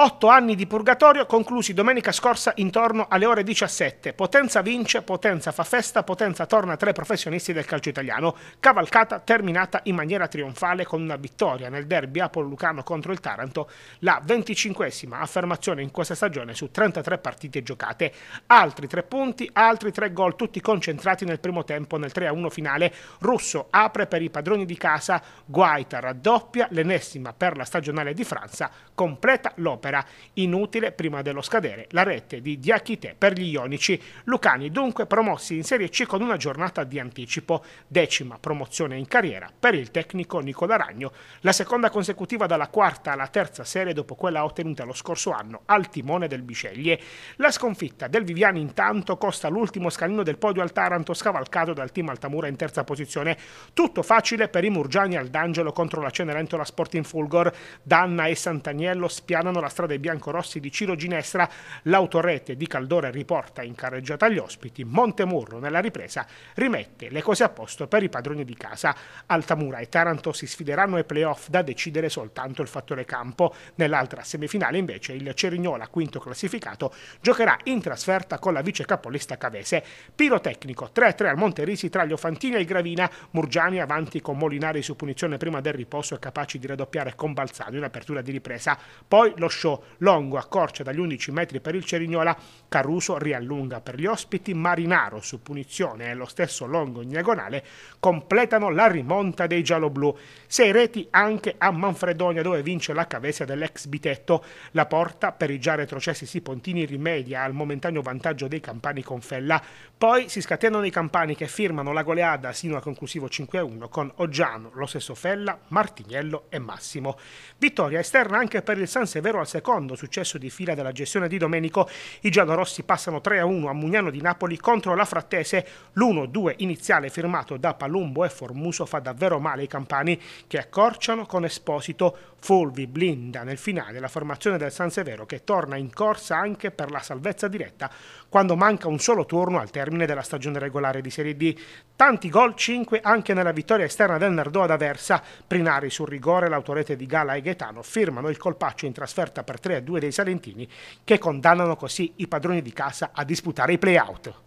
8 anni di purgatorio conclusi domenica scorsa intorno alle ore 17. Potenza vince, Potenza fa festa, Potenza torna tra i professionisti del calcio italiano. Cavalcata terminata in maniera trionfale con una vittoria nel derby Apollo-Lucano contro il Taranto, la 25esima affermazione in questa stagione su 33 partite giocate. Altri tre punti, altri tre gol, tutti concentrati nel primo tempo nel 3-1 finale. Russo apre per i padroni di casa, Guaita raddoppia, l'ennesima per la stagionale di Franza, completa l'opera opera inutile prima dello scadere la rete di Diachite per gli ionici. Lucani dunque promossi in Serie C con una giornata di anticipo, decima promozione in carriera per il tecnico Nicola Ragno, la seconda consecutiva dalla quarta alla terza serie dopo quella ottenuta lo scorso anno al timone del Biceglie. La sconfitta del Viviani intanto costa l'ultimo scalino del podio al Taranto scavalcato dal team Altamura in terza posizione. Tutto facile per i Murgiani al D'Angelo contro la Cenerentola Sporting Fulgor. Danna e Santaniello spianano la destra dei biancorossi di Ciro Ginestra, l'autorete di Caldore riporta in carreggiata gli ospiti, Montemurro nella ripresa rimette le cose a posto per i padroni di casa. Altamura e Taranto si sfideranno ai playoff da decidere soltanto il fattore campo. Nell'altra semifinale invece il Cerignola, quinto classificato, giocherà in trasferta con la vice capolista Cavese. Pirotecnico 3-3 al Monterisi tra gli Ofantini e il Gravina, Murgiani avanti con Molinari su punizione prima del riposo e capaci di raddoppiare con Balzano in apertura di ripresa. Poi lo show calcio Longo accorcia dagli 11 metri per il Cerignola, Caruso riallunga per gli ospiti, Marinaro su punizione e lo stesso Longo in diagonale completano la rimonta dei gialloblu. Sei reti anche a Manfredonia dove vince la cavesia dell'ex Bitetto. La porta per i già retrocessi Sipontini rimedia al momentaneo vantaggio dei campani con Fella. Poi si scatenano i campani che firmano la goleada sino al conclusivo 5-1 con Oggiano, lo stesso Fella, Martiniello e Massimo. Vittoria esterna anche per il San Severo al secondo successo di fila della gestione di Domenico, i giallorossi passano 3-1 a Mugnano di Napoli contro la Frattese. L'1-2 iniziale firmato da Palumbo e Formuso fa davvero male ai campani che accorciano con Esposito. Fulvi blinda nel finale la formazione del San Severo che torna in corsa anche per la salvezza diretta quando manca un solo turno al termine della stagione regolare di Serie D. Tanti gol, 5 anche nella vittoria esterna del Nardò ad Aversa. Prinari sul rigore, l'autorete di Gala e Gaetano firmano il colpaccio in trasferta per 3 a 2 dei Salentini che condannano così i padroni di casa a disputare i playout.